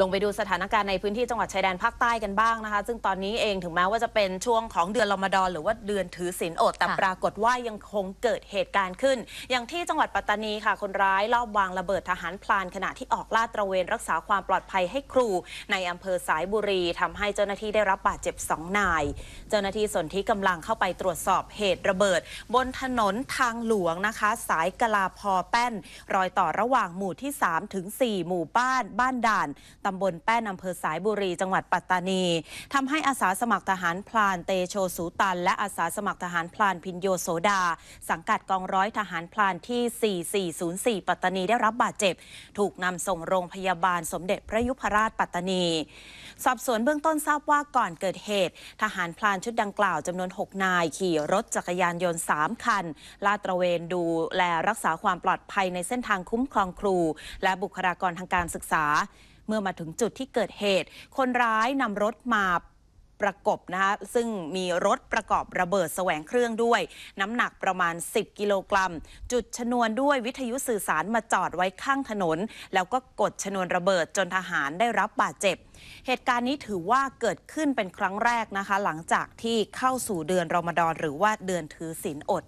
ลงไปดูสถานการณ์ในพื้นที่จังหวัดชายแดนภาคใต้กันบ้างนะคะ ซึ่งตอนนี้เองถึงแม้ว่าจะเป็นช่วงของเดือนลอมดอนหรือว่าเดือนถือศีลอดแต่ปรากฏว่ายังคงเกิดเหตุการณ์ขึ้น อย่างที่จังหวัดปัตตานีค่ะ คนร้ายลอบวางระเบิดทหารพลาน ขณะที่ออกลาดตระเวนรักษาความปลอดภัยให้ครูในอำเภอสายบุรีทำให้เจ้าหน้าที่ได้รับบาดเจ็บ2นาย เจ้าหน้าที่ส่วนที่กำลังเข้าไปตรวจสอบเหตุระเบิด บนถนนทางหลวงนะคะ สายกลาพอแป้น รอยต่อระหว่างหมู่ที่3ถึง4หมู่บ้าน บ้านด่านตำบลแป้นอำเภอสายบุรี จังหวัดปัตตานี ทำให้อาสาสมัครทหารพลาน เตโชสูตันและอาสาสมัครทหารพลานพินโยโสดา สังกัดกองร้อยทหารพลานที่ 4404ปัตตานีได้รับบาดเจ็บ ถูกนำส่งโรงพยาบาลสมเด็จพระยุพราชปัตตานี สอบสวนเบื้องต้นทราบว่าก่อนเกิดเหตุ ทหารพลานชุดดังกล่าวจำนวน6นายขี่รถจักรยานยนต์ 3 คันลาดตระเวนดูแลรักษาความปลอดภัยในเส้นทางคุ้มครองครู และบุคลากรทางการศึกษาเมื่อมาถึงจุดที่เกิดเหตุ คนร้ายนำรถมาประกบนะคะซึ่งมีรถประกอบระเบิดแสวงเครื่องด้วย น้ำหนักประมาณ 10 กิโลกรัมจุดชนวนด้วยวิทยุสื่อสารมาจอดไว้ข้างถนน แล้วก็กดชนวนระเบิดจนทหารได้รับบาดเจ็บเหตุการณ์นี้ถือว่าเกิดขึ้นเป็นครั้งแรกนะคะ หลังจากที่เข้าสู่เดือนรอมฎอนหรือว่าเดือนถือศีลอด